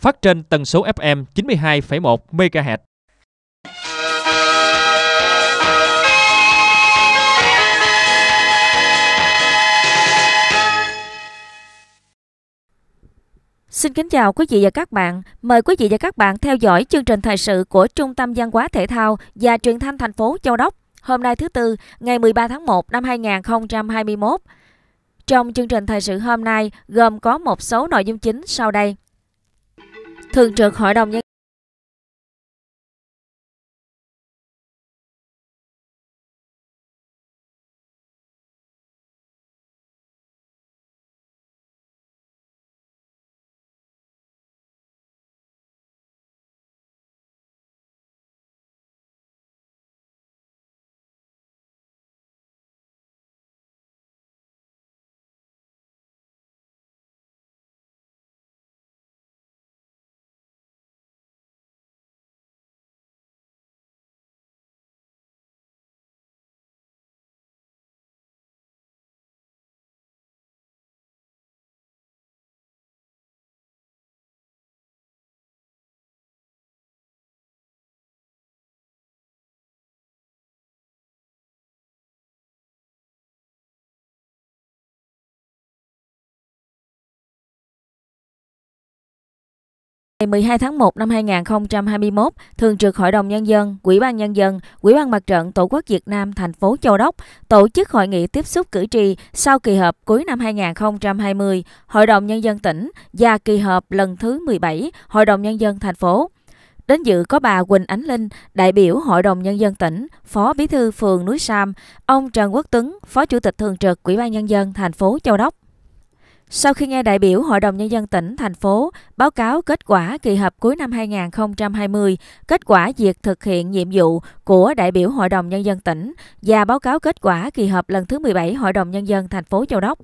phát trên tần số FM 92,1 MHz. Xin kính chào quý vị và các bạn. Mời quý vị và các bạn theo dõi chương trình thời sự của Trung tâm Văn hóa Thể thao và Truyền thanh thành phố Châu Đốc hôm nay thứ Tư, ngày 13 tháng 1 năm 2021. Trong chương trình thời sự hôm nay gồm có một số nội dung chính sau đây. Thường trực Hội đồng Nhân Ngày 12 tháng 1 năm 2021, Thường trực Hội đồng Nhân dân, Ủy ban Nhân dân, Ủy ban Mặt trận Tổ quốc Việt Nam thành phố Châu Đốc tổ chức hội nghị tiếp xúc cử tri sau kỳ họp cuối năm 2020 Hội đồng Nhân dân tỉnh và kỳ họp lần thứ 17 Hội đồng Nhân dân thành phố. Đến dự có bà Quỳnh Ánh Linh, đại biểu Hội đồng Nhân dân tỉnh, Phó Bí thư phường Núi Sam, ông Trần Quốc Tuấn, Phó Chủ tịch Thường trực Ủy ban Nhân dân thành phố Châu Đốc. Sau khi nghe đại biểu Hội đồng Nhân dân tỉnh, thành phố báo cáo kết quả kỳ họp cuối năm 2020, kết quả việc thực hiện nhiệm vụ của đại biểu Hội đồng Nhân dân tỉnh và báo cáo kết quả kỳ họp lần thứ 17 Hội đồng Nhân dân thành phố Châu Đốc.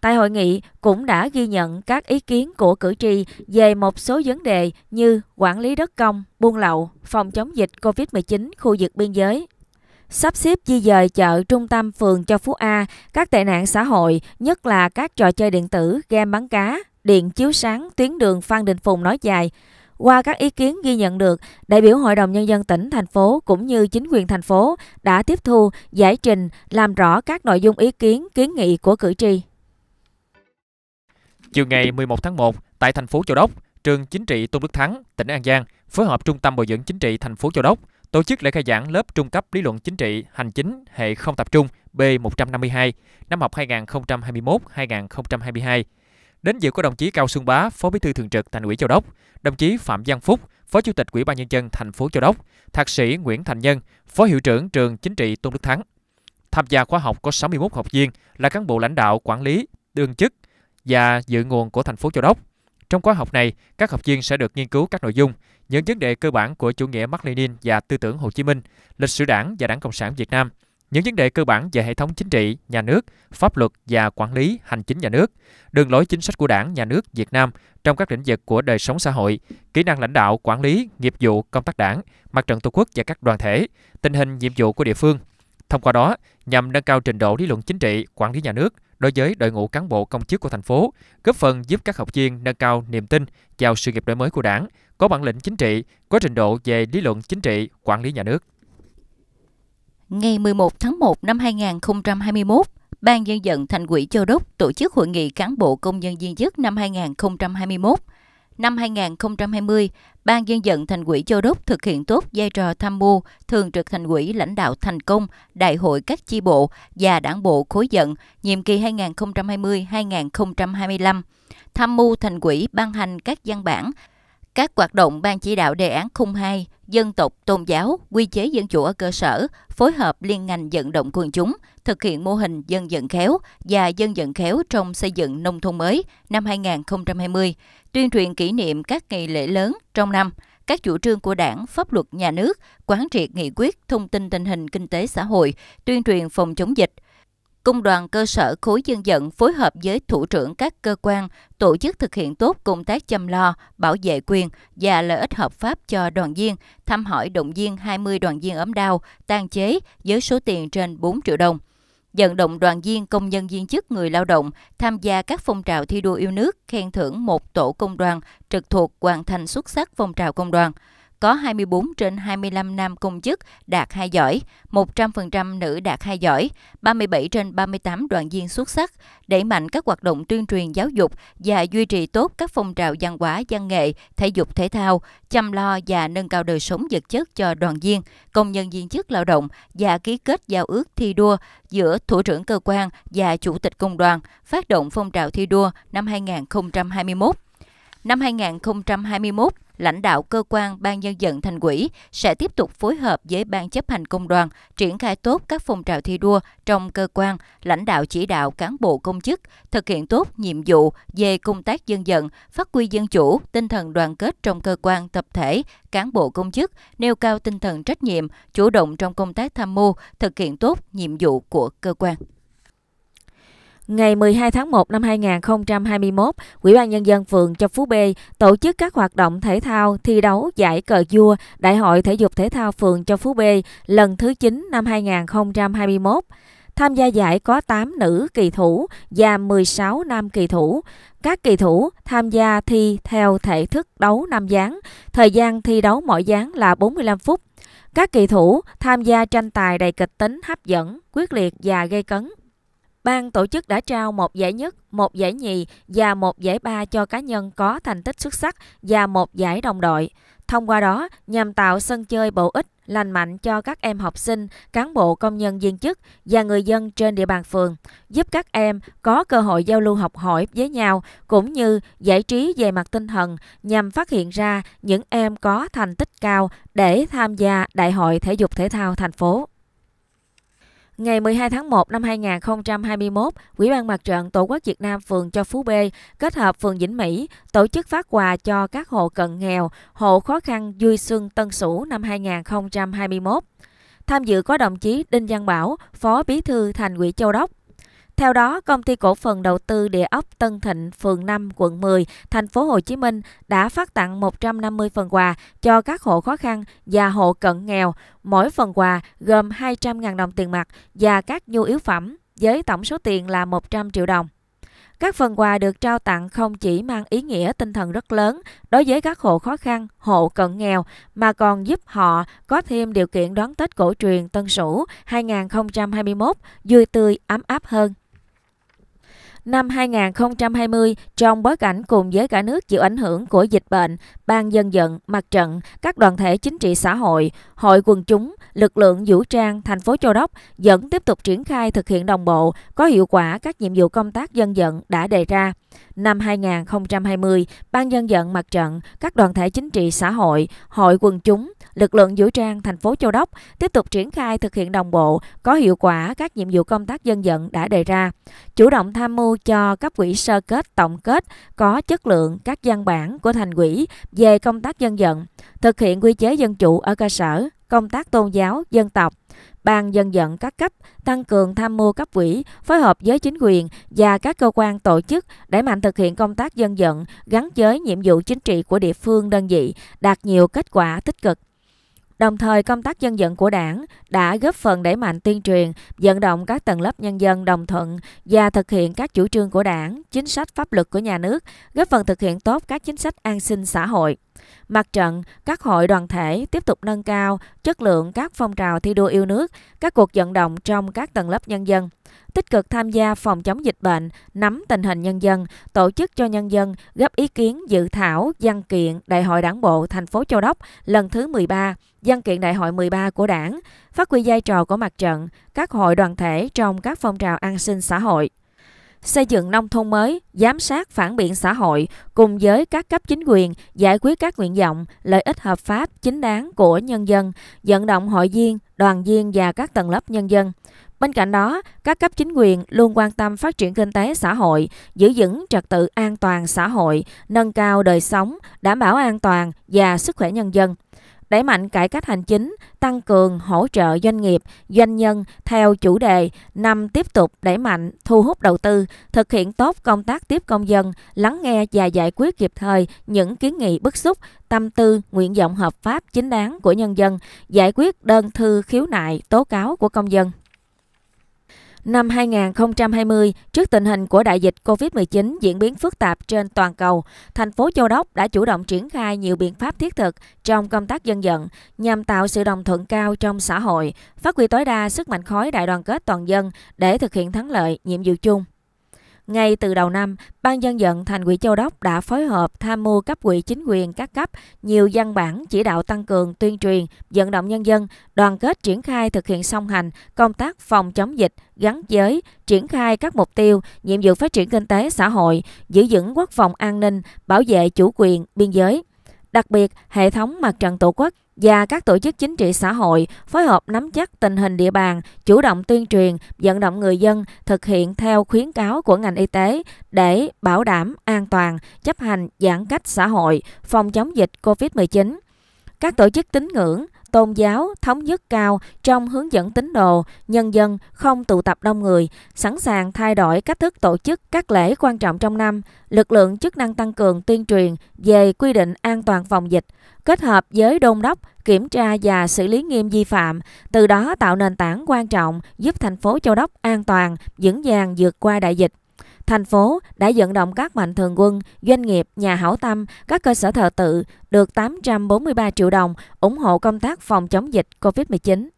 Tại hội nghị cũng đã ghi nhận các ý kiến của cử tri về một số vấn đề như quản lý đất công, buôn lậu, phòng chống dịch COVID-19 khu vực biên giới, sắp xếp di dời chợ trung tâm phường cho Phú A, các tệ nạn xã hội, nhất là các trò chơi điện tử, game bắn cá, điện chiếu sáng, tuyến đường Phan Đình Phùng nói dài. Qua các ý kiến ghi nhận được, đại biểu Hội đồng Nhân dân tỉnh, thành phố cũng như chính quyền thành phố đã tiếp thu, giải trình, làm rõ các nội dung ý kiến, kiến nghị của cử tri. Chiều ngày 11 tháng 1, tại thành phố Châu Đốc, Trường Chính trị Tôn Đức Thắng, tỉnh An Giang phối hợp Trung tâm Bồi dưỡng Chính trị thành phố Châu Đốc tổ chức lễ khai giảng lớp trung cấp lý luận chính trị hành chính hệ không tập trung B152 năm học 2021-2022. Đến dự có đồng chí Cao Xuân Bá, Phó Bí thư Thường trực Thành ủy Châu Đốc, đồng chí Phạm Văn Phúc, Phó Chủ tịch Ủy ban nhân dân thành phố Châu Đốc, Thạc sĩ Nguyễn Thành Nhân, Phó hiệu trưởng trường Chính trị Tôn Đức Thắng. Tham gia khóa học có 61 học viên là cán bộ lãnh đạo quản lý, đương chức và dự nguồn của thành phố Châu Đốc. Trong khóa học này, các học viên sẽ được nghiên cứu các nội dung, những vấn đề cơ bản của chủ nghĩa Mác Lenin và tư tưởng Hồ Chí Minh, lịch sử Đảng và Đảng Cộng sản Việt Nam, những vấn đề cơ bản về hệ thống chính trị, nhà nước, pháp luật và quản lý hành chính nhà nước, đường lối chính sách của Đảng, nhà nước Việt Nam trong các lĩnh vực của đời sống xã hội, kỹ năng lãnh đạo, quản lý, nghiệp vụ, công tác Đảng, mặt trận Tổ quốc và các đoàn thể, tình hình nhiệm vụ của địa phương. Thông qua đó, nhằm nâng cao trình độ lý luận chính trị, quản lý nhà nước, đối với đội ngũ cán bộ công chức của thành phố, góp phần giúp các học viên nâng cao niềm tin vào sự nghiệp đổi mới của Đảng, có bản lĩnh chính trị, có trình độ về lý luận chính trị, quản lý nhà nước. Ngày 11 tháng 1 năm 2021, Ban dân dân Thành ủy Châu Đốc tổ chức hội nghị cán bộ công nhân viên chức năm 2021 Năm 2020, Ban dân vận thành ủy Châu Đốc thực hiện tốt vai trò tham mưu, thường trực thành ủy lãnh đạo thành công đại hội các chi bộ và đảng bộ khối dận nhiệm kỳ 2020-2025, tham mưu thành ủy ban hành các văn bản các hoạt động Ban chỉ đạo đề án khung 2 dân tộc, tôn giáo, quy chế dân chủ ở cơ sở, phối hợp liên ngành vận động quần chúng, thực hiện mô hình dân vận khéo và dân vận khéo trong xây dựng nông thôn mới năm 2020, tuyên truyền kỷ niệm các ngày lễ lớn trong năm, các chủ trương của đảng, pháp luật nhà nước, quán triệt nghị quyết, thông tin tình hình kinh tế xã hội, tuyên truyền phòng chống dịch, Công đoàn cơ sở khối dân vận phối hợp với thủ trưởng các cơ quan, tổ chức thực hiện tốt công tác chăm lo, bảo vệ quyền và lợi ích hợp pháp cho đoàn viên, thăm hỏi động viên 20 đoàn viên ốm đau, tan chế với số tiền trên 4 triệu đồng dẫn động đoàn viên công nhân viên chức người lao động tham gia các phong trào thi đua yêu nước, khen thưởng một tổ công đoàn trực thuộc hoàn thành xuất sắc phong trào công đoàn có 24 trên 25 nam công chức đạt 2 giỏi, 100% nữ đạt 2 giỏi, 37 trên 38 đoàn viên xuất sắc, đẩy mạnh các hoạt động tuyên truyền giáo dục và duy trì tốt các phong trào văn hóa, văn nghệ, thể dục thể thao, chăm lo và nâng cao đời sống vật chất cho đoàn viên, công nhân viên chức lao động và ký kết giao ước thi đua giữa thủ trưởng cơ quan và chủ tịch công đoàn, phát động phong trào thi đua năm 2021. Năm 2021, lãnh đạo cơ quan Ban Nhân dân thành quỹ sẽ tiếp tục phối hợp với Ban chấp hành công đoàn triển khai tốt các phong trào thi đua trong cơ quan, lãnh đạo chỉ đạo cán bộ công chức, thực hiện tốt nhiệm vụ về công tác dân vận, phát huy dân chủ, tinh thần đoàn kết trong cơ quan, tập thể, cán bộ công chức, nêu cao tinh thần trách nhiệm, chủ động trong công tác tham mưu, thực hiện tốt nhiệm vụ của cơ quan. Ngày 12 tháng 1 năm 2021, Ủy ban Nhân dân phường Châu Phú B tổ chức các hoạt động thể thao, thi đấu, giải cờ vua Đại hội Thể dục Thể thao phường Châu Phú B lần thứ 9 năm 2021. Tham gia giải có 8 nữ kỳ thủ và 16 nam kỳ thủ. Các kỳ thủ tham gia thi theo thể thức đấu nam gián. Thời gian thi đấu mỗi gián là 45 phút. Các kỳ thủ tham gia tranh tài đầy kịch tính hấp dẫn, quyết liệt và gây cấn. Ban tổ chức đã trao một giải nhất, một giải nhì và một giải ba cho cá nhân có thành tích xuất sắc và một giải đồng đội. Thông qua đó, nhằm tạo sân chơi bổ ích, lành mạnh cho các em học sinh, cán bộ công nhân viên chức và người dân trên địa bàn phường, giúp các em có cơ hội giao lưu học hỏi với nhau cũng như giải trí về mặt tinh thần nhằm phát hiện ra những em có thành tích cao để tham gia Đại hội Thể dục Thể thao thành phố. Ngày 12 tháng 1 năm 2021, Ủy ban Mặt trận Tổ quốc Việt Nam phường Cho Phú B kết hợp phường Vĩnh Mỹ tổ chức phát quà cho các hộ cận nghèo, hộ khó khăn vui Xuân Tân Sửu năm 2021. Tham dự có đồng chí Đinh Văn Bảo, Phó Bí thư Thành ủy Châu Đốc, theo đó, công ty cổ phần đầu tư địa ốc Tân Thịnh, phường 5, quận 10, thành phố Hồ Chí Minh đã phát tặng 150 phần quà cho các hộ khó khăn và hộ cận nghèo. Mỗi phần quà gồm 200.000 đồng tiền mặt và các nhu yếu phẩm với tổng số tiền là 100 triệu đồng. Các phần quà được trao tặng không chỉ mang ý nghĩa tinh thần rất lớn đối với các hộ khó khăn, hộ cận nghèo mà còn giúp họ có thêm điều kiện đón Tết cổ truyền Tân Sửu 2021 vui tươi ấm áp hơn. Năm 2020, trong bối cảnh cùng với cả nước chịu ảnh hưởng của dịch bệnh, ban dân vận, mặt trận, các đoàn thể chính trị xã hội, hội quần chúng, lực lượng vũ trang thành phố Châu Đốc vẫn tiếp tục triển khai thực hiện đồng bộ, có hiệu quả các nhiệm vụ công tác dân vận đã đề ra. Năm 2020, Ban dân vận mặt trận, các đoàn thể chính trị xã hội, hội quần chúng, lực lượng vũ trang thành phố Châu Đốc tiếp tục triển khai thực hiện đồng bộ, có hiệu quả các nhiệm vụ công tác dân vận đã đề ra, chủ động tham mưu cho cấp quỹ sơ kết tổng kết có chất lượng các văn bản của thành quỹ về công tác dân vận, thực hiện quy chế dân chủ ở cơ sở, công tác tôn giáo, dân tộc. Ban dân vận các cấp tăng cường tham mưu cấp ủy, phối hợp với chính quyền và các cơ quan tổ chức để mạnh thực hiện công tác dân vận gắn với nhiệm vụ chính trị của địa phương đơn vị, đạt nhiều kết quả tích cực. Đồng thời công tác dân vận của đảng đã góp phần đẩy mạnh tuyên truyền, vận động các tầng lớp nhân dân đồng thuận và thực hiện các chủ trương của đảng, chính sách pháp luật của nhà nước, góp phần thực hiện tốt các chính sách an sinh xã hội. Mặt trận, các hội đoàn thể tiếp tục nâng cao chất lượng các phong trào thi đua yêu nước, các cuộc vận động trong các tầng lớp nhân dân, tích cực tham gia phòng chống dịch bệnh, nắm tình hình nhân dân, tổ chức cho nhân dân góp ý kiến dự thảo văn kiện Đại hội Đảng bộ thành phố Châu Đốc lần thứ 13, văn kiện Đại hội 13 của Đảng, phát huy vai trò của mặt trận, các hội đoàn thể trong các phong trào an sinh xã hội xây dựng nông thôn mới, giám sát phản biện xã hội cùng với các cấp chính quyền giải quyết các nguyện vọng, lợi ích hợp pháp chính đáng của nhân dân, vận động hội viên, đoàn viên và các tầng lớp nhân dân Bên cạnh đó, các cấp chính quyền luôn quan tâm phát triển kinh tế xã hội, giữ vững trật tự an toàn xã hội, nâng cao đời sống, đảm bảo an toàn và sức khỏe nhân dân đẩy mạnh cải cách hành chính, tăng cường hỗ trợ doanh nghiệp, doanh nhân theo chủ đề năm tiếp tục đẩy mạnh thu hút đầu tư, thực hiện tốt công tác tiếp công dân, lắng nghe và giải quyết kịp thời những kiến nghị bức xúc, tâm tư, nguyện vọng hợp pháp chính đáng của nhân dân, giải quyết đơn thư khiếu nại, tố cáo của công dân. Năm 2020, trước tình hình của đại dịch COVID-19 diễn biến phức tạp trên toàn cầu, thành phố Châu Đốc đã chủ động triển khai nhiều biện pháp thiết thực trong công tác dân vận nhằm tạo sự đồng thuận cao trong xã hội, phát huy tối đa sức mạnh khối đại đoàn kết toàn dân để thực hiện thắng lợi nhiệm vụ chung. Ngay từ đầu năm, Ban dân vận Thành ủy Châu Đốc đã phối hợp tham mưu cấp ủy chính quyền các cấp nhiều văn bản chỉ đạo tăng cường tuyên truyền, vận động nhân dân, đoàn kết triển khai thực hiện song hành công tác phòng chống dịch, gắn giới, triển khai các mục tiêu, nhiệm vụ phát triển kinh tế xã hội, giữ vững quốc phòng an ninh, bảo vệ chủ quyền, biên giới. Đặc biệt, hệ thống mặt trận tổ quốc và các tổ chức chính trị xã hội phối hợp nắm chắc tình hình địa bàn, chủ động tuyên truyền, vận động người dân thực hiện theo khuyến cáo của ngành y tế để bảo đảm an toàn, chấp hành giãn cách xã hội, phòng chống dịch COVID-19. Các tổ chức tín ngưỡng, tôn giáo thống nhất cao trong hướng dẫn tín đồ, nhân dân không tụ tập đông người, sẵn sàng thay đổi cách thức tổ chức các lễ quan trọng trong năm, lực lượng chức năng tăng cường tuyên truyền về quy định an toàn phòng dịch, kết hợp với đôn đốc, kiểm tra và xử lý nghiêm vi phạm, từ đó tạo nền tảng quan trọng giúp thành phố Châu Đốc an toàn, vững vàng vượt qua đại dịch thành phố đã vận động các mạnh thường quân, doanh nghiệp, nhà hảo tâm, các cơ sở thờ tự được 843 triệu đồng ủng hộ công tác phòng chống dịch COVID-19.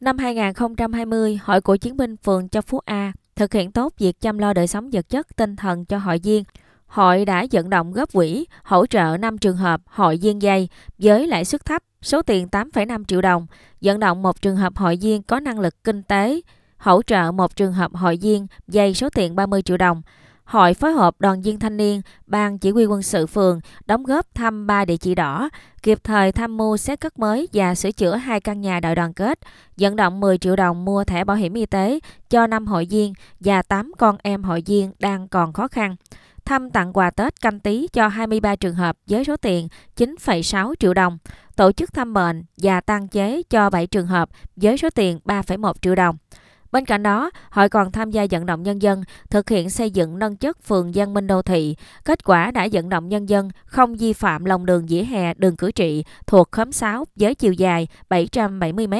Năm 2020, Hội Cựu Chiến binh phường Châu Phú A thực hiện tốt việc chăm lo đời sống vật chất, tinh thần cho hội viên. Hội đã vận động góp quỹ, hỗ trợ 5 trường hợp hội viên dây với lãi suất thấp, số tiền 8,5 triệu đồng, vận động một trường hợp hội viên có năng lực kinh tế hỗ trợ một trường hợp hội viên dây số tiền 30 triệu đồng. Hội phối hợp đoàn viên thanh niên, ban chỉ huy quân sự phường đóng góp thăm ba địa chỉ đỏ, kịp thời tham mưu xét cất mới và sửa chữa hai căn nhà đại đoàn kết, vận động 10 triệu đồng mua thẻ bảo hiểm y tế cho 5 hội viên và 8 con em hội viên đang còn khó khăn thăm tặng quà Tết canh tí cho 23 trường hợp với số tiền 9,6 triệu đồng, tổ chức thăm bệnh và tăng chế cho 7 trường hợp với số tiền 3,1 triệu đồng. Bên cạnh đó, hội còn tham gia vận động nhân dân thực hiện xây dựng nâng chất phường Giang Minh đô thị. Kết quả đã vận động nhân dân không vi phạm lòng đường dĩa hè đường cử trị thuộc khóm 6 với chiều dài 770 m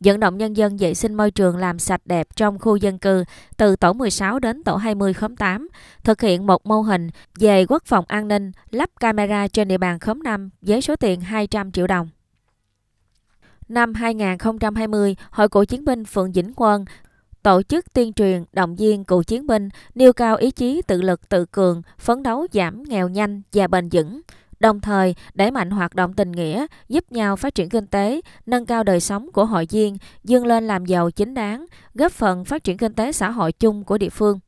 vận động nhân dân vệ sinh môi trường làm sạch đẹp trong khu dân cư từ tổ 16 đến tổ 20 khóm 8, thực hiện một mô hình về quốc phòng an ninh, lắp camera trên địa bàn khóm 5 với số tiền 200 triệu đồng. Năm 2020, Hội Cựu Chiến binh phường Vĩnh Quân tổ chức tuyên truyền, động viên cựu chiến binh nêu cao ý chí tự lực tự cường, phấn đấu giảm nghèo nhanh và bền vững, đồng thời đẩy mạnh hoạt động tình nghĩa, giúp nhau phát triển kinh tế, nâng cao đời sống của hội viên, dương lên làm giàu chính đáng, góp phần phát triển kinh tế xã hội chung của địa phương.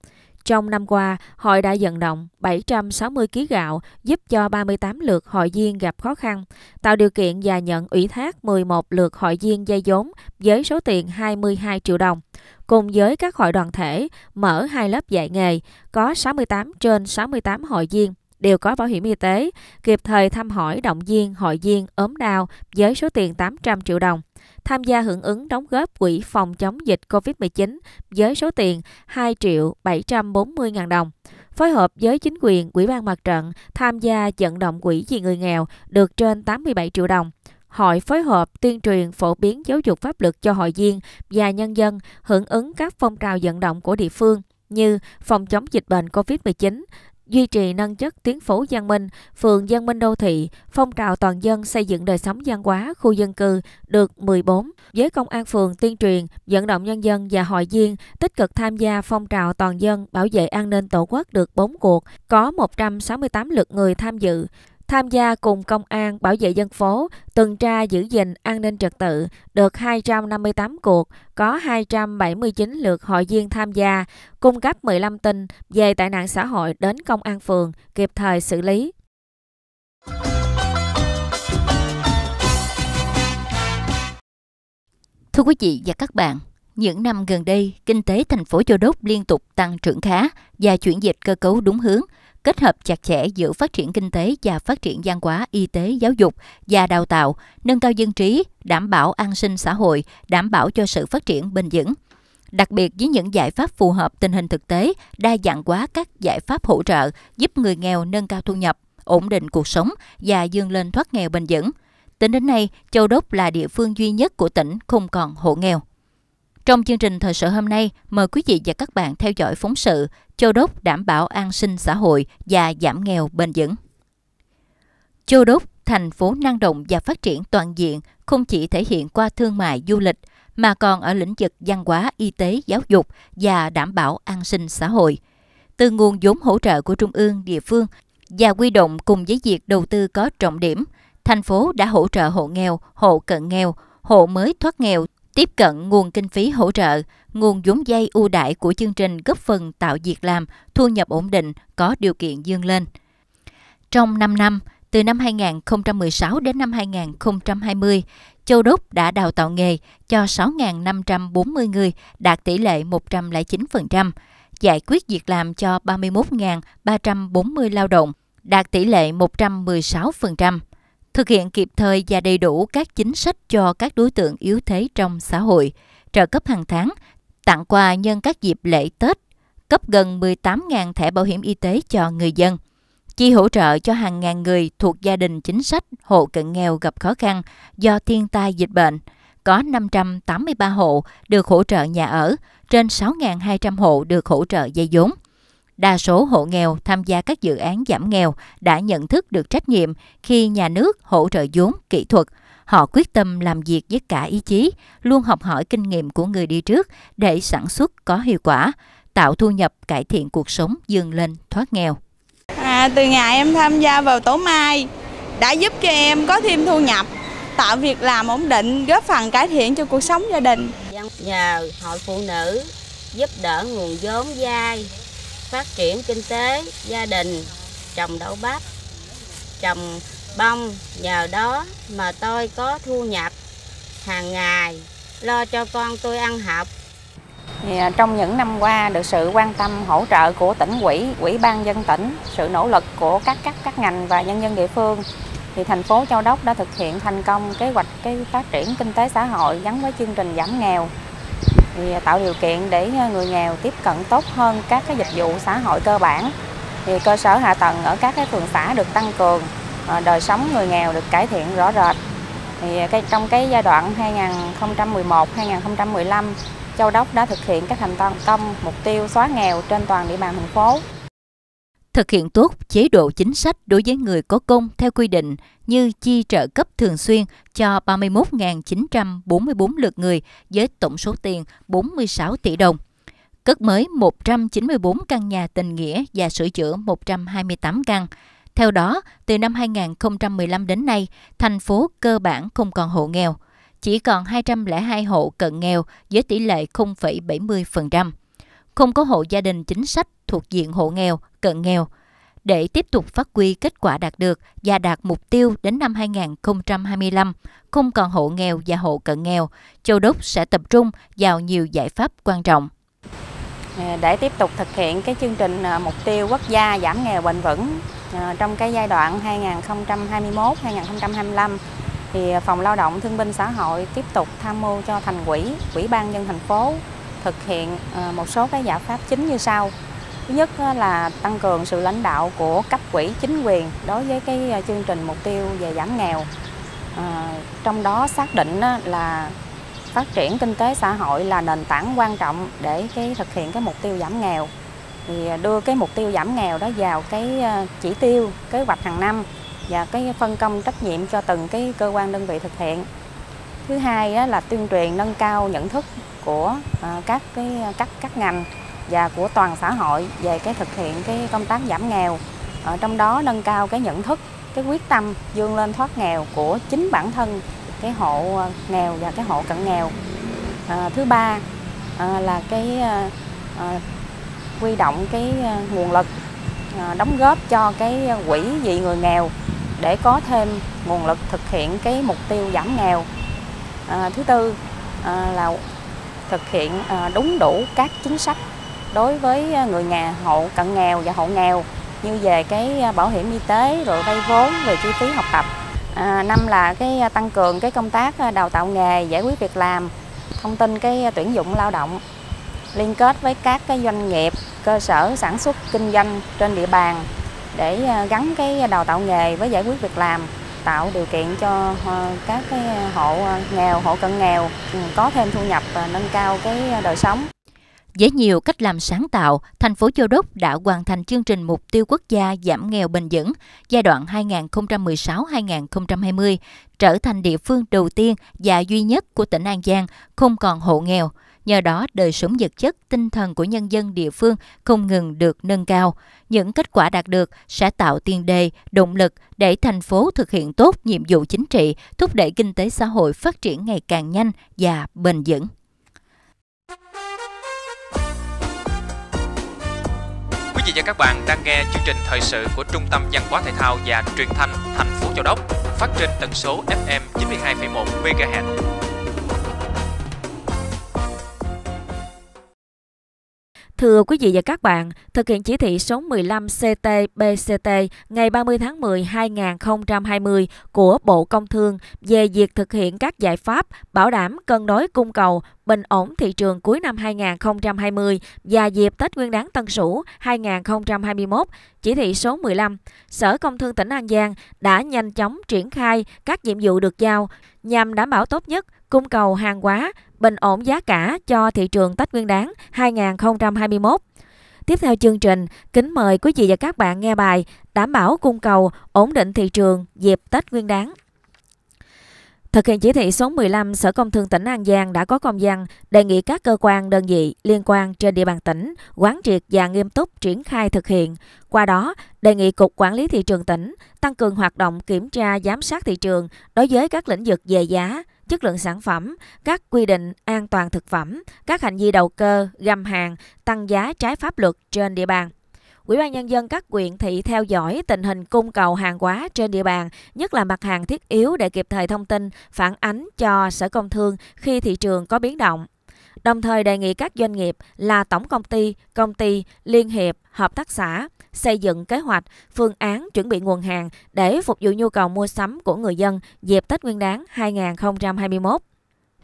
Trong năm qua, hội đã vận động 760 kg gạo giúp cho 38 lượt hội viên gặp khó khăn, tạo điều kiện và nhận ủy thác 11 lượt hội viên dây vốn với số tiền 22 triệu đồng. Cùng với các hội đoàn thể, mở hai lớp dạy nghề, có 68 trên 68 hội viên đều có bảo hiểm y tế, kịp thời thăm hỏi động viên hội viên ốm đau với số tiền 800 triệu đồng tham gia hưởng ứng đóng góp quỹ phòng chống dịch COVID-19 với số tiền 2 triệu 740 ngàn đồng. Phối hợp với chính quyền, Quỹ ban Mặt trận tham gia vận động quỹ vì người nghèo được trên 87 triệu đồng. Hội phối hợp tuyên truyền phổ biến giáo dục pháp luật cho hội viên và nhân dân hưởng ứng các phong trào vận động của địa phương như phòng chống dịch bệnh COVID-19, duy trì nâng chất tuyến phố Giang Minh, phường Giang Minh đô thị, phong trào toàn dân xây dựng đời sống văn hóa khu dân cư được 14. Với công an phường tuyên truyền, vận động nhân dân và hội viên tích cực tham gia phong trào toàn dân bảo vệ an ninh Tổ quốc được 4 cuộc, có 168 lượt người tham dự tham gia cùng công an, bảo vệ dân phố, tuần tra giữ gìn an ninh trật tự, được 258 cuộc, có 279 lượt hội viên tham gia, cung cấp 15 tin về tai nạn xã hội đến công an phường, kịp thời xử lý. Thưa quý vị và các bạn, những năm gần đây, kinh tế thành phố Châu Đốc liên tục tăng trưởng khá và chuyển dịch cơ cấu đúng hướng – kết hợp chặt chẽ giữa phát triển kinh tế và phát triển gian hóa y tế giáo dục và đào tạo nâng cao dân trí đảm bảo an sinh xã hội đảm bảo cho sự phát triển bền vững đặc biệt với những giải pháp phù hợp tình hình thực tế đa dạng hóa các giải pháp hỗ trợ giúp người nghèo nâng cao thu nhập ổn định cuộc sống và vươn lên thoát nghèo bền vững Tính đến nay, Châu Đốc là địa phương duy nhất của tỉnh không còn hộ nghèo. Trong chương trình thời sự hôm nay, mời quý vị và các bạn theo dõi phóng sự Châu Đốc đảm bảo an sinh xã hội và giảm nghèo bền vững. Châu Đốc, thành phố năng động và phát triển toàn diện không chỉ thể hiện qua thương mại du lịch mà còn ở lĩnh vực văn hóa, y tế, giáo dục và đảm bảo an sinh xã hội. Từ nguồn vốn hỗ trợ của trung ương, địa phương và quy động cùng với việc đầu tư có trọng điểm, thành phố đã hỗ trợ hộ nghèo, hộ cận nghèo, hộ mới thoát nghèo Tiếp cận nguồn kinh phí hỗ trợ, nguồn vốn dây ưu đãi của chương trình góp phần tạo việc làm, thu nhập ổn định, có điều kiện dương lên. Trong 5 năm, từ năm 2016 đến năm 2020, Châu Đốc đã đào tạo nghề cho 6.540 người đạt tỷ lệ 109%, giải quyết việc làm cho 31.340 lao động đạt tỷ lệ 116% thực hiện kịp thời và đầy đủ các chính sách cho các đối tượng yếu thế trong xã hội, trợ cấp hàng tháng, tặng quà nhân các dịp lễ Tết, cấp gần 18.000 thẻ bảo hiểm y tế cho người dân, chi hỗ trợ cho hàng ngàn người thuộc gia đình chính sách hộ cận nghèo gặp khó khăn do thiên tai dịch bệnh. Có 583 hộ được hỗ trợ nhà ở, trên 6.200 hộ được hỗ trợ dây vốn. Đa số hộ nghèo tham gia các dự án giảm nghèo đã nhận thức được trách nhiệm khi nhà nước hỗ trợ vốn, kỹ thuật. Họ quyết tâm làm việc với cả ý chí, luôn học hỏi kinh nghiệm của người đi trước để sản xuất có hiệu quả, tạo thu nhập cải thiện cuộc sống dương lên thoát nghèo. À, từ ngày em tham gia vào Tổ Mai đã giúp cho em có thêm thu nhập, tạo việc làm ổn định, góp phần cải thiện cho cuộc sống gia đình. Nhờ hội phụ nữ giúp đỡ nguồn vốn vay phát triển kinh tế gia đình trồng đậu bắp trồng bông nhờ đó mà tôi có thu nhập hàng ngày lo cho con tôi ăn học thì à, trong những năm qua được sự quan tâm hỗ trợ của tỉnh quỹ, quỹ ban dân tỉnh, sự nỗ lực của các cấp các, các ngành và nhân dân địa phương thì thành phố Châu Đốc đã thực hiện thành công kế hoạch cái phát triển kinh tế xã hội gắn với chương trình giảm nghèo thì tạo điều kiện để người nghèo tiếp cận tốt hơn các cái dịch vụ xã hội cơ bản thì cơ sở hạ tầng ở các cái phường xã được tăng cường ờ, đời sống người nghèo được cải thiện rõ rệt thì cái trong cái giai đoạn 2011 2015 Châu Đốc đã thực hiện các thành công mục tiêu xóa nghèo trên toàn địa bàn thành phố thực hiện tốt chế độ chính sách đối với người có công theo quy định như chi trợ cấp thường xuyên cho 31.944 lượt người với tổng số tiền 46 tỷ đồng. Cất mới 194 căn nhà tình nghĩa và sửa chữa 128 căn. Theo đó, từ năm 2015 đến nay, thành phố cơ bản không còn hộ nghèo, chỉ còn 202 hộ cận nghèo với tỷ lệ 0,70% không có hộ gia đình chính sách thuộc diện hộ nghèo, cận nghèo. Để tiếp tục phát huy kết quả đạt được và đạt mục tiêu đến năm 2025, không còn hộ nghèo và hộ cận nghèo, Châu Đốc sẽ tập trung vào nhiều giải pháp quan trọng à, để tiếp tục thực hiện cái chương trình à, mục tiêu quốc gia giảm nghèo bền vững à, trong cái giai đoạn 2021-2025 thì phòng lao động thương binh xã hội tiếp tục tham mưu cho thành quỹ, Quỹ ban dân thành phố thực hiện ờ, một số cái giải pháp chính như sau. Thứ nhất là tăng cường sự lãnh đạo của cấp quỹ chính quyền đối với cái ờ, chương trình mục tiêu về giảm nghèo. Ờ, trong đó xác định là phát triển kinh tế xã hội là nền tảng quan trọng để cái thực hiện cái mục tiêu giảm nghèo. Thì đưa cái mục tiêu giảm nghèo đó vào cái chỉ tiêu kế hoạch hàng năm và cái phân công trách nhiệm cho từng cái cơ quan đơn vị thực hiện thứ hai là tuyên truyền nâng cao nhận thức của à, các cái các các ngành và của toàn xã hội về cái thực hiện cái công tác giảm nghèo ở trong đó nâng cao cái nhận thức cái quyết tâm vươn lên thoát nghèo của chính bản thân cái hộ à, nghèo và cái hộ cận nghèo à, thứ ba à, là cái à, quy à, động cái nguồn lực à, đóng góp cho cái quỹ vì người nghèo để có thêm nguồn lực thực hiện cái mục tiêu giảm nghèo à, thứ tư à, là thực hiện à, đúng đủ các chính sách đối với à, người nhà hộ cận nghèo và hộ nghèo như về cái à, bảo hiểm y tế rồi vay vốn về chi phí học tập à, năm là cái à, tăng cường cái công tác đào tạo nghề giải quyết việc làm thông tin cái tuyển dụng lao động liên kết với các cái doanh nghiệp cơ sở sản xuất kinh doanh trên địa bàn để gắn cái đào tạo nghề với giải quyết việc làm tạo điều kiện cho ờ, các cái hộ ờ, nghèo, hộ cận nghèo ừ, có thêm thu nhập và nâng cao cái đời sống. Với nhiều cách làm sáng tạo, thành phố Châu Đốc đã hoàn thành chương trình Mục tiêu Quốc gia giảm nghèo bền vững giai đoạn 2016-2020, trở thành địa phương đầu tiên và duy nhất của tỉnh An Giang không còn hộ nghèo. Nhờ đó, đời sống vật chất, tinh thần của nhân dân địa phương không ngừng được nâng cao. Những kết quả đạt được sẽ tạo tiền đề, động lực để thành phố thực hiện tốt nhiệm vụ chính trị, thúc đẩy kinh tế xã hội phát triển ngày càng nhanh và bền vững. Quý vị và các bạn đang nghe chương trình thời sự của Trung tâm Văn hóa Thể thao và Truyền thanh thành phố Châu Đốc, phát trên tần số FM 92,1 MHz. Thưa quý vị và các bạn, thực hiện chỉ thị số 15 CT-BCT ngày 30 tháng 10 2020 của Bộ Công Thương về việc thực hiện các giải pháp bảo đảm cân đối cung cầu, bình ổn thị trường cuối năm 2020 và dịp Tết Nguyên đán Tân Sửu 2021, chỉ thị số 15, Sở Công Thương tỉnh An Giang đã nhanh chóng triển khai các nhiệm vụ được giao nhằm đảm bảo tốt nhất cung cầu hàng hóa bình ổn giá cả cho thị trường Tết Nguyên đán 2021. Tiếp theo chương trình, kính mời quý vị và các bạn nghe bài Đảm bảo cung cầu ổn định thị trường dịp Tết Nguyên đán. Thực hiện chỉ thị số 15, Sở Công Thương tỉnh An Giang đã có công văn đề nghị các cơ quan đơn vị liên quan trên địa bàn tỉnh quán triệt và nghiêm túc triển khai thực hiện. Qua đó, đề nghị Cục Quản lý Thị trường tỉnh tăng cường hoạt động kiểm tra giám sát thị trường đối với các lĩnh vực về giá, chất lượng sản phẩm, các quy định an toàn thực phẩm, các hành vi đầu cơ, găm hàng, tăng giá trái pháp luật trên địa bàn. Ủy ban nhân dân các quyện thị theo dõi tình hình cung cầu hàng hóa trên địa bàn, nhất là mặt hàng thiết yếu để kịp thời thông tin, phản ánh cho Sở Công Thương khi thị trường có biến động. Đồng thời đề nghị các doanh nghiệp là tổng công ty, công ty, liên hiệp, hợp tác xã xây dựng kế hoạch, phương án chuẩn bị nguồn hàng để phục vụ nhu cầu mua sắm của người dân dịp Tết Nguyên đán 2021.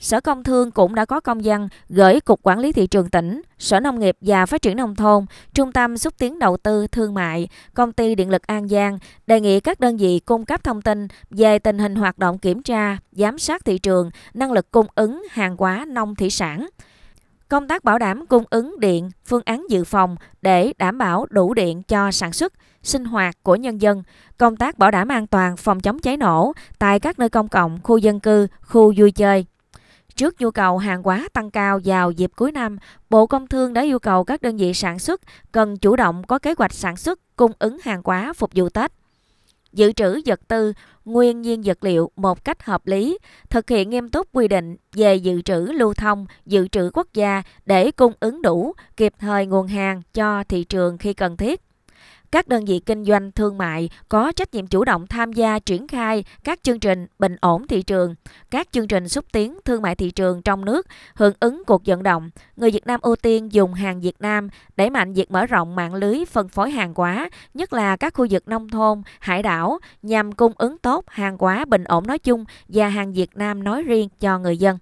Sở Công Thương cũng đã có công văn gửi Cục Quản lý Thị trường tỉnh, Sở Nông nghiệp và Phát triển Nông thôn, Trung tâm Xúc tiến Đầu tư Thương mại, Công ty Điện lực An Giang đề nghị các đơn vị cung cấp thông tin về tình hình hoạt động kiểm tra, giám sát thị trường, năng lực cung ứng hàng hóa nông thủy sản, Công tác bảo đảm cung ứng điện, phương án dự phòng để đảm bảo đủ điện cho sản xuất, sinh hoạt của nhân dân, công tác bảo đảm an toàn phòng chống cháy nổ tại các nơi công cộng, khu dân cư, khu vui chơi. Trước nhu cầu hàng hóa tăng cao vào dịp cuối năm, Bộ Công Thương đã yêu cầu các đơn vị sản xuất cần chủ động có kế hoạch sản xuất, cung ứng hàng hóa phục vụ Tết dự trữ vật tư, nguyên nhiên vật liệu một cách hợp lý, thực hiện nghiêm túc quy định về dự trữ lưu thông, dự trữ quốc gia để cung ứng đủ kịp thời nguồn hàng cho thị trường khi cần thiết. Các đơn vị kinh doanh thương mại có trách nhiệm chủ động tham gia triển khai các chương trình bình ổn thị trường, các chương trình xúc tiến thương mại thị trường trong nước, hưởng ứng cuộc vận động người Việt Nam ưu tiên dùng hàng Việt Nam, đẩy mạnh việc mở rộng mạng lưới phân phối hàng hóa, nhất là các khu vực nông thôn, hải đảo nhằm cung ứng tốt hàng hóa bình ổn nói chung và hàng Việt Nam nói riêng cho người dân.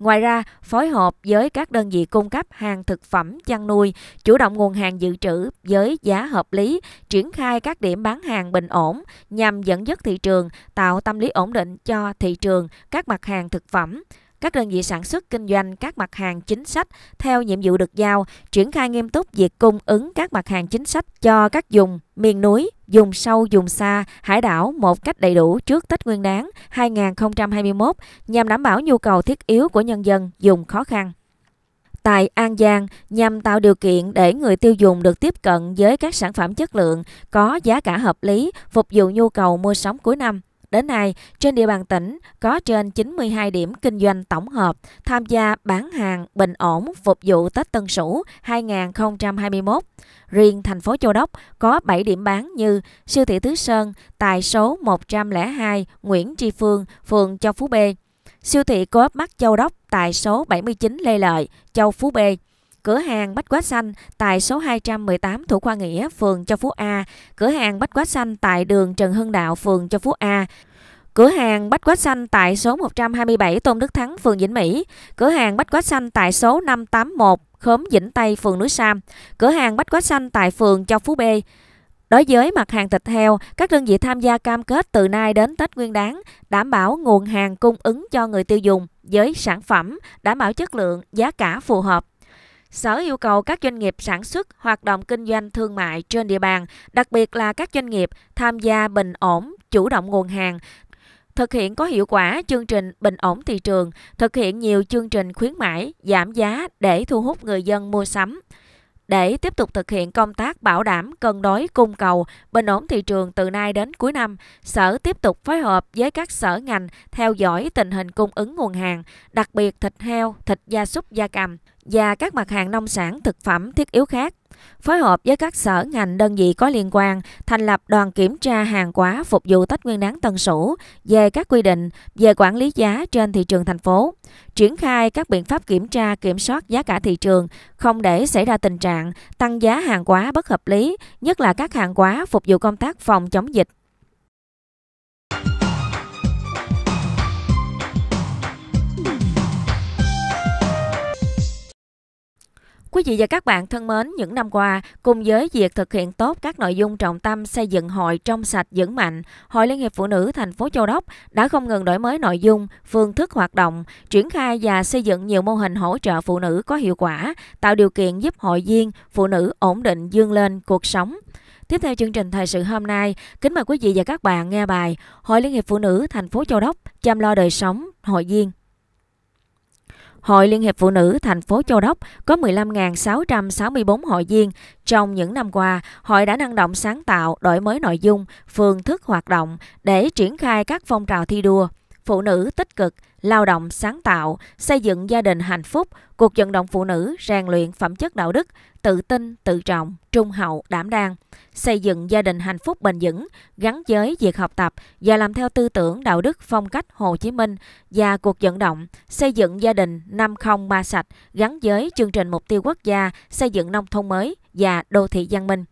Ngoài ra, phối hợp với các đơn vị cung cấp hàng thực phẩm chăn nuôi, chủ động nguồn hàng dự trữ với giá hợp lý, triển khai các điểm bán hàng bình ổn nhằm dẫn dắt thị trường, tạo tâm lý ổn định cho thị trường các mặt hàng thực phẩm các đơn vị sản xuất kinh doanh các mặt hàng chính sách theo nhiệm vụ được giao, triển khai nghiêm túc việc cung ứng các mặt hàng chính sách cho các vùng miền núi, dùng sâu dùng xa hải đảo một cách đầy đủ trước Tết Nguyên đán 2021 nhằm đảm bảo nhu cầu thiết yếu của nhân dân dùng khó khăn. Tại An Giang, nhằm tạo điều kiện để người tiêu dùng được tiếp cận với các sản phẩm chất lượng có giá cả hợp lý phục vụ nhu cầu mua sắm cuối năm. Đến nay, trên địa bàn tỉnh có trên 92 điểm kinh doanh tổng hợp tham gia bán hàng bình ổn phục vụ Tết Tân Sửu 2021. Riêng thành phố Châu Đốc có 7 điểm bán như siêu thị Thứ Sơn tại số 102 Nguyễn Tri Phương, phường Châu Phú B, siêu thị Coop Mắc Châu Đốc tại số 79 Lê Lợi, Châu Phú B, Cửa hàng Bách Quá Xanh tại số 218 Thủ Khoa Nghĩa, phường Châu Phú A. Cửa hàng Bách Quá Xanh tại đường Trần Hưng Đạo, phường Châu Phú A. Cửa hàng Bách Quá Xanh tại số 127 Tôn Đức Thắng, phường Vĩnh Mỹ. Cửa hàng Bách Quá Xanh tại số 581 Khóm Vĩnh Tây, phường Núi Sam. Cửa hàng Bách Quá Xanh tại phường Châu Phú B. Đối với mặt hàng thịt heo, các đơn vị tham gia cam kết từ nay đến Tết Nguyên đáng đảm bảo nguồn hàng cung ứng cho người tiêu dùng với sản phẩm đảm bảo chất lượng, giá cả phù hợp. Sở yêu cầu các doanh nghiệp sản xuất, hoạt động kinh doanh thương mại trên địa bàn, đặc biệt là các doanh nghiệp tham gia bình ổn, chủ động nguồn hàng, thực hiện có hiệu quả chương trình bình ổn thị trường, thực hiện nhiều chương trình khuyến mãi, giảm giá để thu hút người dân mua sắm. Để tiếp tục thực hiện công tác bảo đảm cân đối cung cầu, bình ổn thị trường từ nay đến cuối năm, Sở tiếp tục phối hợp với các sở ngành theo dõi tình hình cung ứng nguồn hàng, đặc biệt thịt heo, thịt gia súc gia cầm, và các mặt hàng nông sản thực phẩm thiết yếu khác, phối hợp với các sở ngành đơn vị có liên quan thành lập đoàn kiểm tra hàng hóa phục vụ Tết Nguyên đáng Tân Sửu về các quy định về quản lý giá trên thị trường thành phố, triển khai các biện pháp kiểm tra kiểm soát giá cả thị trường không để xảy ra tình trạng tăng giá hàng hóa bất hợp lý, nhất là các hàng hóa phục vụ công tác phòng chống dịch Quý vị và các bạn thân mến, những năm qua, cùng với việc thực hiện tốt các nội dung trọng tâm xây dựng hội trong sạch vững mạnh, Hội Liên hiệp Phụ nữ thành phố Châu Đốc đã không ngừng đổi mới nội dung, phương thức hoạt động, triển khai và xây dựng nhiều mô hình hỗ trợ phụ nữ có hiệu quả, tạo điều kiện giúp hội viên phụ nữ ổn định dương lên cuộc sống. Tiếp theo chương trình thời sự hôm nay, kính mời quý vị và các bạn nghe bài Hội Liên hiệp Phụ nữ thành phố Châu Đốc chăm lo đời sống hội viên Hội Liên hiệp Phụ nữ thành phố Châu Đốc có 15.664 hội viên. Trong những năm qua, hội đã năng động sáng tạo, đổi mới nội dung, phương thức hoạt động để triển khai các phong trào thi đua phụ nữ tích cực, lao động sáng tạo, xây dựng gia đình hạnh phúc, cuộc vận động phụ nữ rèn luyện phẩm chất đạo đức, tự tin, tự trọng, trung hậu, đảm đang, xây dựng gia đình hạnh phúc bền vững, gắn giới việc học tập và làm theo tư tưởng đạo đức phong cách Hồ Chí Minh và cuộc vận động xây dựng gia đình 503 sạch gắn giới chương trình mục tiêu quốc gia xây dựng nông thôn mới và đô thị văn minh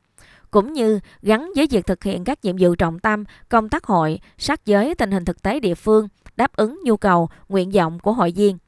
cũng như gắn với việc thực hiện các nhiệm vụ trọng tâm, công tác hội, sát giới tình hình thực tế địa phương, đáp ứng nhu cầu, nguyện vọng của hội viên.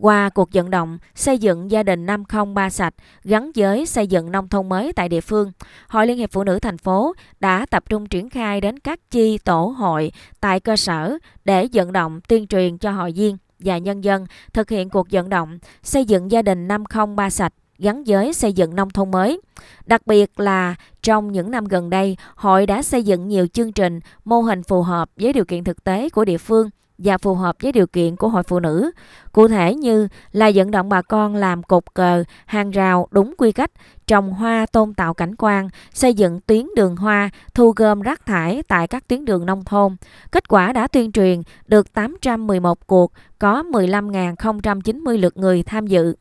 Qua cuộc vận động xây dựng gia đình 503 sạch gắn với xây dựng nông thôn mới tại địa phương, Hội Liên hiệp Phụ nữ thành phố đã tập trung triển khai đến các chi tổ hội tại cơ sở để vận động tuyên truyền cho hội viên và nhân dân thực hiện cuộc vận động xây dựng gia đình 503 sạch gắn với xây dựng nông thôn mới. Đặc biệt là trong những năm gần đây, hội đã xây dựng nhiều chương trình, mô hình phù hợp với điều kiện thực tế của địa phương và phù hợp với điều kiện của hội phụ nữ. Cụ thể như là vận động bà con làm cột cờ, hàng rào đúng quy cách, trồng hoa tôn tạo cảnh quan, xây dựng tuyến đường hoa, thu gom rác thải tại các tuyến đường nông thôn. Kết quả đã tuyên truyền được 811 cuộc, có 15.090 lượt người tham dự.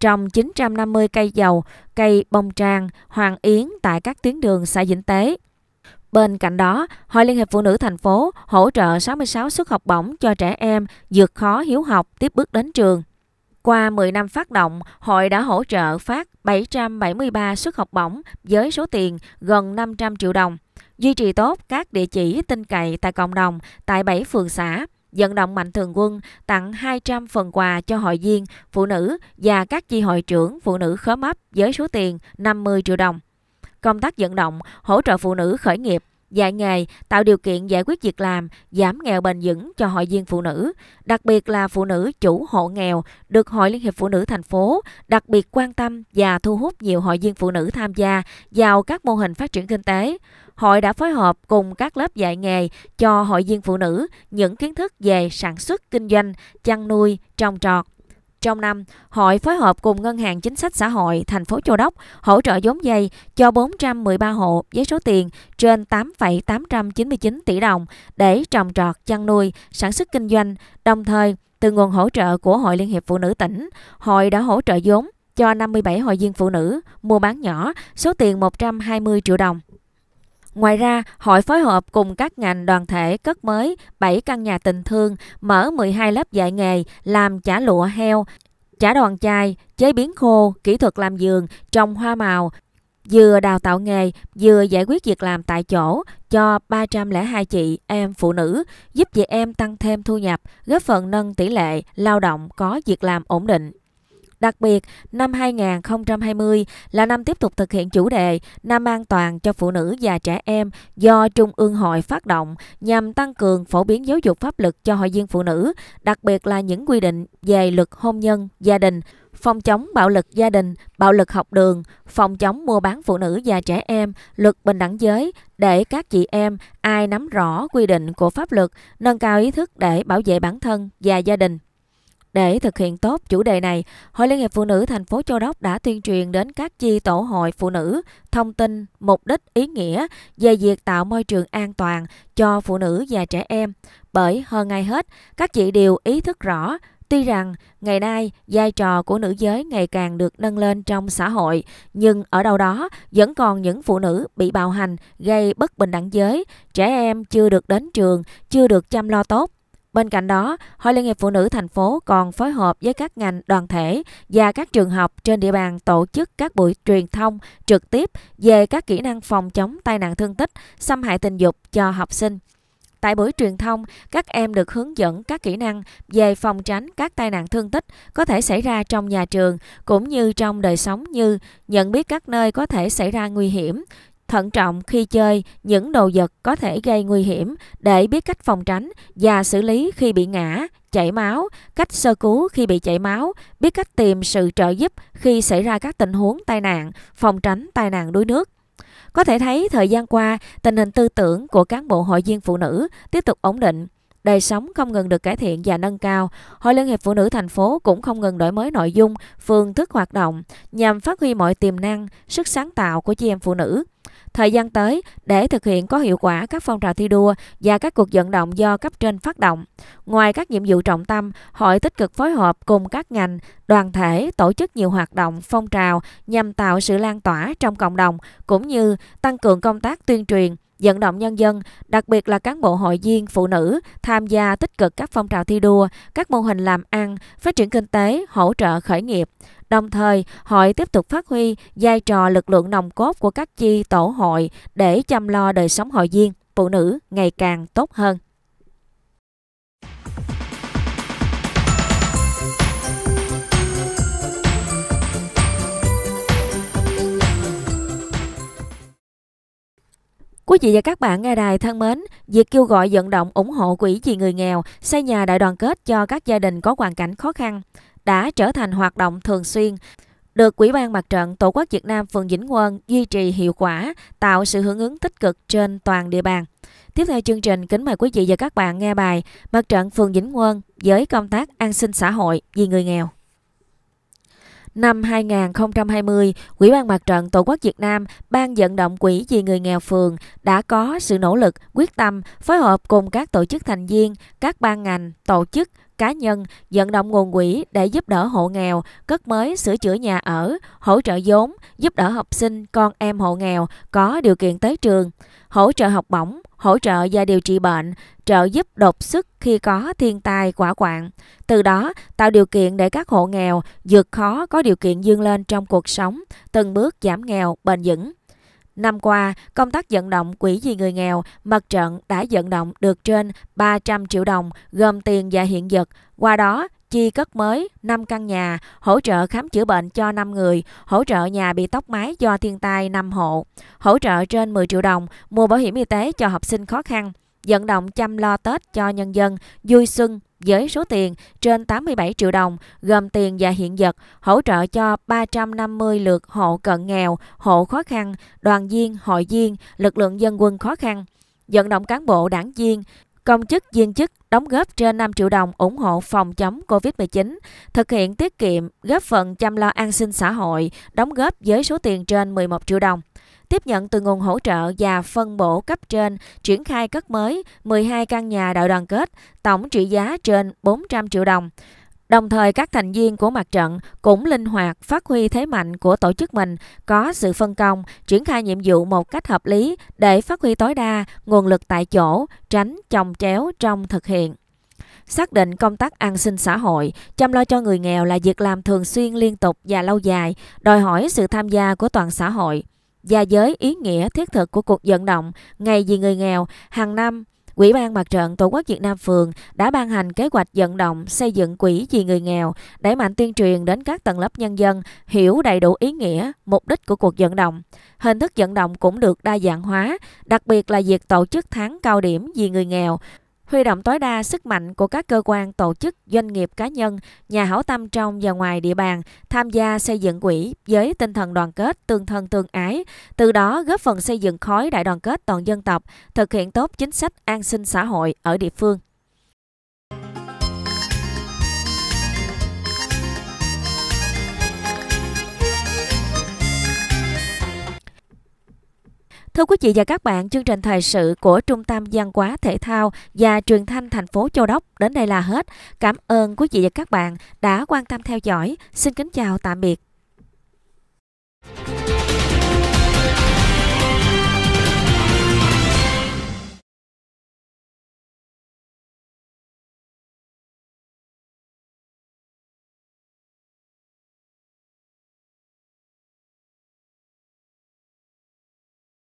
Trồng 950 cây dầu, cây bông trang, hoàng yến tại các tuyến đường xã Vĩnh Tế. Bên cạnh đó, Hội Liên hiệp Phụ nữ thành phố hỗ trợ 66 suất học bổng cho trẻ em vượt khó hiếu học tiếp bước đến trường. Qua 10 năm phát động, hội đã hỗ trợ phát 773 suất học bổng với số tiền gần 500 triệu đồng duy trì tốt các địa chỉ tin cậy tại cộng đồng tại 7 phường xã vận động mạnh thường quân tặng 200 phần quà cho hội viên, phụ nữ và các chi hội trưởng phụ nữ khóm ấp với số tiền 50 triệu đồng. Công tác vận động, hỗ trợ phụ nữ khởi nghiệp dạy nghề, tạo điều kiện giải quyết việc làm, giảm nghèo bền vững cho hội viên phụ nữ, đặc biệt là phụ nữ chủ hộ nghèo được Hội Liên hiệp Phụ nữ thành phố đặc biệt quan tâm và thu hút nhiều hội viên phụ nữ tham gia vào các mô hình phát triển kinh tế. Hội đã phối hợp cùng các lớp dạy nghề cho hội viên phụ nữ những kiến thức về sản xuất, kinh doanh, chăn nuôi, trồng trọt, trong năm, hội phối hợp cùng Ngân hàng Chính sách Xã hội thành phố Châu Đốc hỗ trợ vốn dây cho 413 hộ với số tiền trên 8,899 tỷ đồng để trồng trọt, chăn nuôi, sản xuất kinh doanh, đồng thời từ nguồn hỗ trợ của Hội Liên hiệp Phụ nữ tỉnh, hội đã hỗ trợ vốn cho 57 hội viên phụ nữ mua bán nhỏ số tiền 120 triệu đồng. Ngoài ra, hội phối hợp cùng các ngành đoàn thể cất mới 7 căn nhà tình thương, mở 12 lớp dạy nghề làm chả lụa heo, chả đoàn chai, chế biến khô, kỹ thuật làm giường, trồng hoa màu, vừa đào tạo nghề, vừa giải quyết việc làm tại chỗ cho 302 chị em phụ nữ, giúp chị em tăng thêm thu nhập, góp phần nâng tỷ lệ lao động có việc làm ổn định. Đặc biệt, năm 2020 là năm tiếp tục thực hiện chủ đề Năm an toàn cho phụ nữ và trẻ em do Trung ương hội phát động nhằm tăng cường phổ biến giáo dục pháp luật cho hội viên phụ nữ, đặc biệt là những quy định về luật hôn nhân, gia đình, phòng chống bạo lực gia đình, bạo lực học đường, phòng chống mua bán phụ nữ và trẻ em, luật bình đẳng giới để các chị em ai nắm rõ quy định của pháp luật, nâng cao ý thức để bảo vệ bản thân và gia đình. Để thực hiện tốt chủ đề này, Hội Liên hiệp Phụ nữ thành phố Châu Đốc đã tuyên truyền đến các chi tổ hội phụ nữ thông tin, mục đích, ý nghĩa về việc tạo môi trường an toàn cho phụ nữ và trẻ em. Bởi hơn ai hết, các chị đều ý thức rõ Tuy rằng ngày nay vai trò của nữ giới ngày càng được nâng lên trong xã hội, nhưng ở đâu đó vẫn còn những phụ nữ bị bạo hành, gây bất bình đẳng giới, trẻ em chưa được đến trường, chưa được chăm lo tốt. Bên cạnh đó, Hội Liên hiệp Phụ nữ thành phố còn phối hợp với các ngành đoàn thể và các trường học trên địa bàn tổ chức các buổi truyền thông trực tiếp về các kỹ năng phòng chống tai nạn thương tích, xâm hại tình dục cho học sinh. Tại buổi truyền thông, các em được hướng dẫn các kỹ năng về phòng tránh các tai nạn thương tích có thể xảy ra trong nhà trường cũng như trong đời sống như nhận biết các nơi có thể xảy ra nguy hiểm, thận trọng khi chơi những đồ vật có thể gây nguy hiểm để biết cách phòng tránh và xử lý khi bị ngã, chảy máu, cách sơ cứu khi bị chảy máu, biết cách tìm sự trợ giúp khi xảy ra các tình huống tai nạn, phòng tránh tai nạn đuối nước. Có thể thấy thời gian qua, tình hình tư tưởng của cán bộ hội viên phụ nữ tiếp tục ổn định Đời sống không ngừng được cải thiện và nâng cao. Hội Liên hiệp Phụ nữ thành phố cũng không ngừng đổi mới nội dung, phương thức hoạt động nhằm phát huy mọi tiềm năng, sức sáng tạo của chị em phụ nữ. Thời gian tới, để thực hiện có hiệu quả các phong trào thi đua và các cuộc vận động do cấp trên phát động, ngoài các nhiệm vụ trọng tâm, hội tích cực phối hợp cùng các ngành, đoàn thể tổ chức nhiều hoạt động, phong trào nhằm tạo sự lan tỏa trong cộng đồng cũng như tăng cường công tác tuyên truyền, vận động nhân dân, đặc biệt là cán bộ hội viên, phụ nữ tham gia tích cực các phong trào thi đua, các mô hình làm ăn, phát triển kinh tế, hỗ trợ khởi nghiệp. Đồng thời, hội tiếp tục phát huy vai trò lực lượng nòng cốt của các chi tổ hội để chăm lo đời sống hội viên, phụ nữ ngày càng tốt hơn. Quý vị và các bạn nghe đài thân mến, việc kêu gọi vận động ủng hộ quỹ vì người nghèo xây nhà đại đoàn kết cho các gia đình có hoàn cảnh khó khăn đã trở thành hoạt động thường xuyên được Quỹ ban Mặt trận Tổ quốc Việt Nam phường Vĩnh Quân duy trì hiệu quả, tạo sự hưởng ứng tích cực trên toàn địa bàn. Tiếp theo chương trình, kính mời quý vị và các bạn nghe bài Mặt trận phường Vĩnh Quân với công tác an sinh xã hội vì người nghèo. Năm 2020, Quỹ ban Mặt trận Tổ quốc Việt Nam, Ban vận động Quỹ vì người nghèo phường đã có sự nỗ lực, quyết tâm phối hợp cùng các tổ chức thành viên, các ban ngành, tổ chức, cá nhân vận động nguồn quỹ để giúp đỡ hộ nghèo, cất mới sửa chữa nhà ở, hỗ trợ vốn, giúp đỡ học sinh con em hộ nghèo có điều kiện tới trường, hỗ trợ học bổng, hỗ trợ và điều trị bệnh, trợ giúp đột xuất khi có thiên tai quả quạng. Từ đó, tạo điều kiện để các hộ nghèo vượt khó có điều kiện vươn lên trong cuộc sống, từng bước giảm nghèo bền vững. Năm qua, công tác vận động quỹ vì người nghèo, mặt trận đã vận động được trên 300 triệu đồng gồm tiền và hiện vật. Qua đó, chi cất mới 5 căn nhà, hỗ trợ khám chữa bệnh cho 5 người, hỗ trợ nhà bị tốc mái do thiên tai 5 hộ, hỗ trợ trên 10 triệu đồng mua bảo hiểm y tế cho học sinh khó khăn, vận động chăm lo Tết cho nhân dân vui xuân với số tiền trên 87 triệu đồng, gồm tiền và hiện vật, hỗ trợ cho 350 lượt hộ cận nghèo, hộ khó khăn, đoàn viên, hội viên, lực lượng dân quân khó khăn, vận động cán bộ đảng viên, Công chức viên chức đóng góp trên 5 triệu đồng ủng hộ phòng chống COVID-19, thực hiện tiết kiệm, góp phần chăm lo an sinh xã hội, đóng góp với số tiền trên 11 triệu đồng. Tiếp nhận từ nguồn hỗ trợ và phân bổ cấp trên, triển khai cất mới 12 căn nhà đại đoàn kết, tổng trị giá trên 400 triệu đồng. Đồng thời các thành viên của mặt trận cũng linh hoạt phát huy thế mạnh của tổ chức mình, có sự phân công, triển khai nhiệm vụ một cách hợp lý để phát huy tối đa nguồn lực tại chỗ, tránh chồng chéo trong thực hiện xác định công tác an sinh xã hội, chăm lo cho người nghèo là việc làm thường xuyên liên tục và lâu dài, đòi hỏi sự tham gia của toàn xã hội. Và giới ý nghĩa thiết thực của cuộc vận động Ngày vì người nghèo hàng năm Quỹ ban Mặt trận Tổ quốc Việt Nam phường đã ban hành kế hoạch vận động xây dựng quỹ vì người nghèo, đẩy mạnh tuyên truyền đến các tầng lớp nhân dân hiểu đầy đủ ý nghĩa, mục đích của cuộc vận động. Hình thức vận động cũng được đa dạng hóa, đặc biệt là việc tổ chức tháng cao điểm vì người nghèo, huy động tối đa sức mạnh của các cơ quan, tổ chức, doanh nghiệp cá nhân, nhà hảo tâm trong và ngoài địa bàn tham gia xây dựng quỹ với tinh thần đoàn kết, tương thân tương ái, từ đó góp phần xây dựng khối đại đoàn kết toàn dân tộc, thực hiện tốt chính sách an sinh xã hội ở địa phương. Thưa quý vị và các bạn, chương trình thời sự của Trung tâm Văn hóa Thể thao và Truyền thanh thành phố Châu Đốc đến đây là hết. Cảm ơn quý vị và các bạn đã quan tâm theo dõi. Xin kính chào tạm biệt.